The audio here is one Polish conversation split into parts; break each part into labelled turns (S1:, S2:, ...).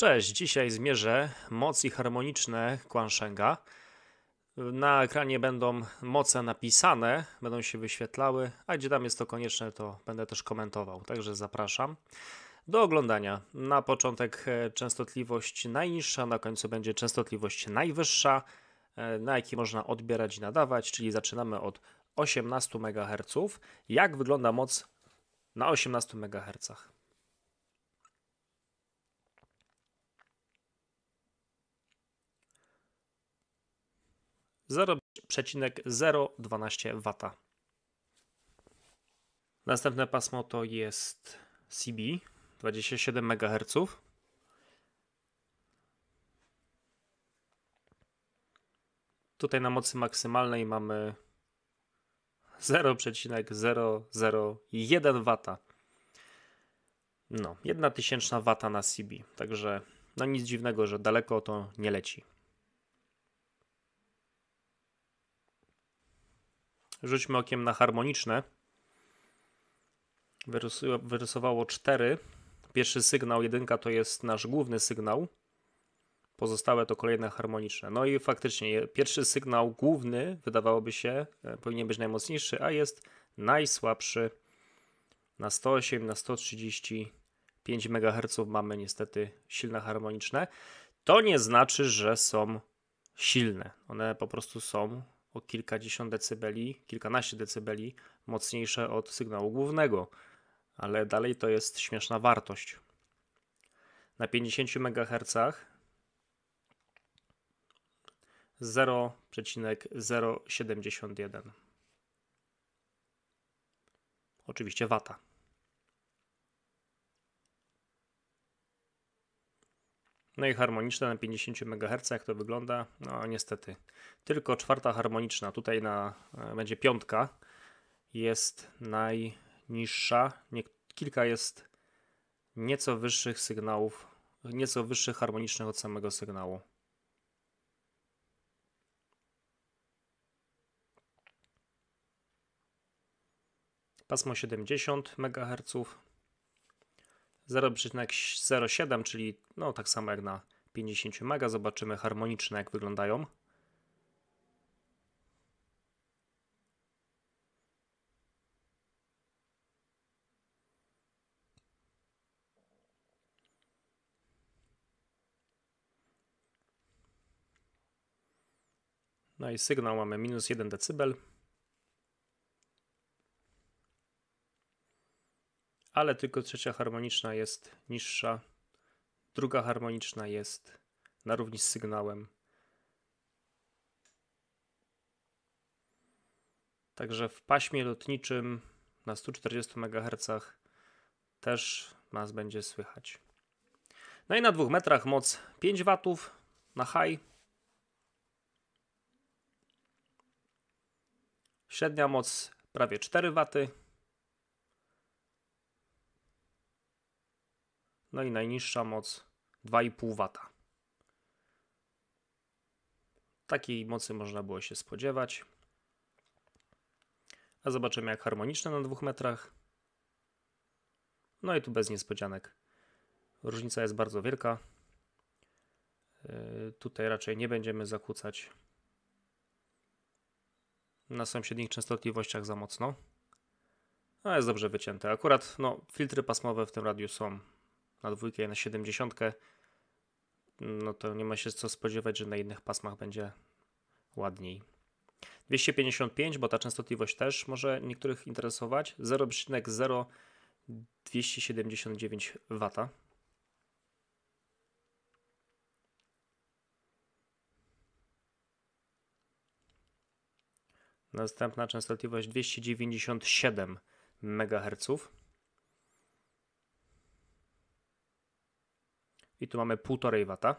S1: Cześć, dzisiaj zmierzę moc i harmoniczne Quanshenga. Na ekranie będą moce napisane, będą się wyświetlały, a gdzie tam jest to konieczne, to będę też komentował, także zapraszam do oglądania. Na początek e, częstotliwość najniższa, na końcu będzie częstotliwość najwyższa, e, na jaki można odbierać i nadawać, czyli zaczynamy od 18 MHz. Jak wygląda moc na 18 MHz? 0,012 W. Następne pasmo to jest CB 27 MHz. Tutaj na mocy maksymalnej mamy 0,001 W. No, 1000 tysięczna wata na CB, także no nic dziwnego, że daleko to nie leci. Rzućmy okiem na harmoniczne. Wyrysowało 4. Pierwszy sygnał, jedynka to jest nasz główny sygnał. Pozostałe to kolejne harmoniczne. No i faktycznie pierwszy sygnał główny, wydawałoby się, e, powinien być najmocniejszy, a jest najsłabszy. Na 108, na 135 MHz mamy niestety silne harmoniczne. To nie znaczy, że są silne. One po prostu są o kilkadziesiąt decybeli, kilkanaście decybeli mocniejsze od sygnału głównego, ale dalej to jest śmieszna wartość. Na 50 MHz 0,071. Oczywiście wata. No i harmoniczne na 50 MHz, jak to wygląda? No niestety, tylko czwarta harmoniczna, tutaj na, e, będzie piątka, jest najniższa. Nie, kilka jest nieco wyższych sygnałów, nieco wyższych harmonicznych od samego sygnału. Pasmo 70 MHz, 0,07, czyli no tak samo jak na 50 mega. Zobaczymy harmoniczne jak wyglądają. No i sygnał mamy minus 1 decybel. ale tylko trzecia harmoniczna jest niższa, druga harmoniczna jest na równi z sygnałem. Także w paśmie lotniczym na 140 MHz też nas będzie słychać. No i na 2 metrach moc 5 W na high. Średnia moc prawie 4 W. No i najniższa moc 2,5 W. Takiej mocy można było się spodziewać. A zobaczymy jak harmoniczne na 2 metrach. No i tu bez niespodzianek. Różnica jest bardzo wielka. Yy, tutaj raczej nie będziemy zakłócać na sąsiednich częstotliwościach za mocno. A jest dobrze wycięte. Akurat no, filtry pasmowe w tym radiu są na dwójkę i na 70, no to nie ma się co spodziewać, że na innych pasmach będzie ładniej. 255, bo ta częstotliwość też może niektórych interesować, 0,0279 W. Następna częstotliwość 297 MHz. i tu mamy 1,5 W,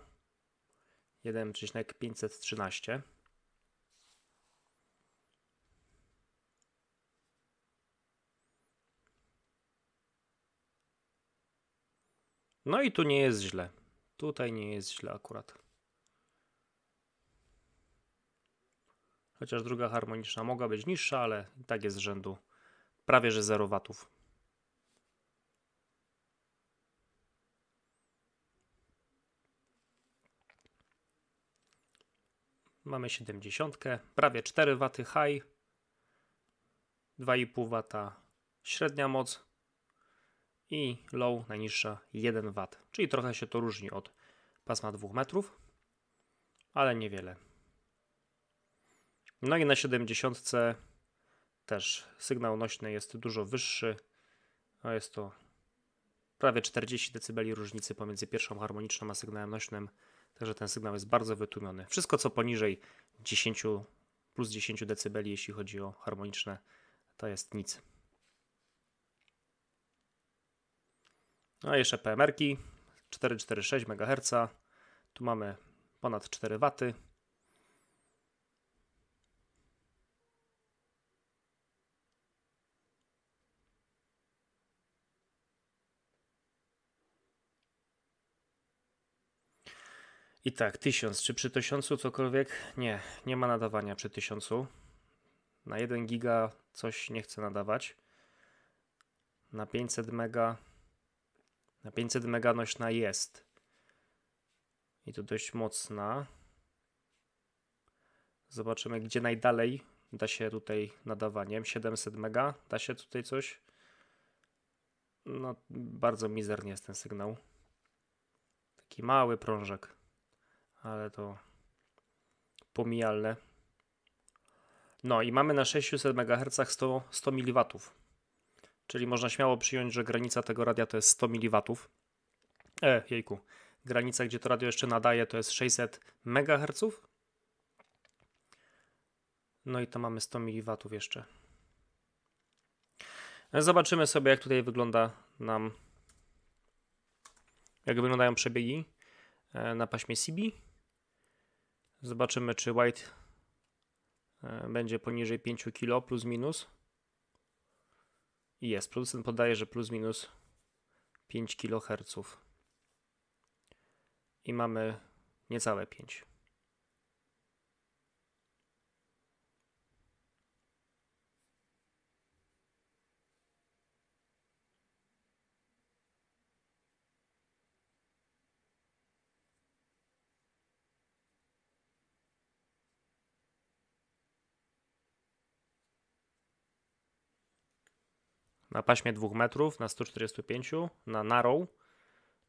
S1: 1,513. No i tu nie jest źle. Tutaj nie jest źle akurat. Chociaż druga harmoniczna mogła być niższa, ale i tak jest z rzędu prawie że 0 watów. mamy 70, prawie 4 W high, 2,5 W średnia moc i low najniższa 1 W, czyli trochę się to różni od pasma 2 metrów, ale niewiele. No i na 70 też sygnał nośny jest dużo wyższy, no jest to prawie 40 dB różnicy pomiędzy pierwszą harmoniczną a sygnałem nośnym Także ten sygnał jest bardzo wytłumiony. Wszystko co poniżej 10 plus 10 dB, jeśli chodzi o harmoniczne, to jest nic. No i jeszcze PMR-ki 446 MHz. Tu mamy ponad 4 W. I tak, 1000. Czy przy 1000 cokolwiek? Nie, nie ma nadawania przy 1000. Na 1 giga coś nie chcę nadawać. Na 500 mega. Na 500 mega nośna jest. I to dość mocna. Zobaczymy, gdzie najdalej da się tutaj nadawaniem. 700 mega, da się tutaj coś? No, bardzo mizerny jest ten sygnał. Taki mały prążek ale to pomijalne. No i mamy na 600 MHz 100, 100 mW. Czyli można śmiało przyjąć, że granica tego radia to jest 100 mW. E, jejku. Granica, gdzie to radio jeszcze nadaje, to jest 600 MHz. No i to mamy 100 mW jeszcze. No zobaczymy sobie, jak tutaj wygląda nam, jak wyglądają przebiegi e, na paśmie CB. Zobaczymy, czy white e, będzie poniżej 5 kg plus minus. Jest, producent podaje, że plus minus 5 kHz. I mamy niecałe 5. na paśmie 2 metrów na 145 na narrow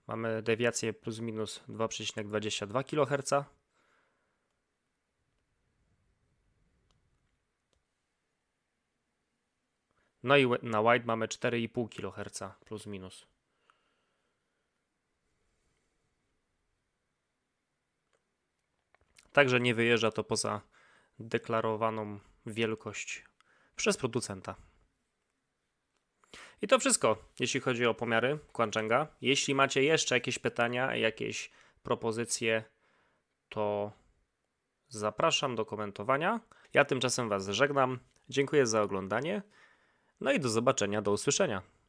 S1: mamy dewiację plus minus 2,22 kHz. No i na wide mamy 4,5 kHz plus minus. Także nie wyjeżdża to poza deklarowaną wielkość przez producenta. I to wszystko, jeśli chodzi o pomiary Chenga. Jeśli macie jeszcze jakieś pytania, jakieś propozycje, to zapraszam do komentowania. Ja tymczasem Was żegnam. Dziękuję za oglądanie. No i do zobaczenia, do usłyszenia.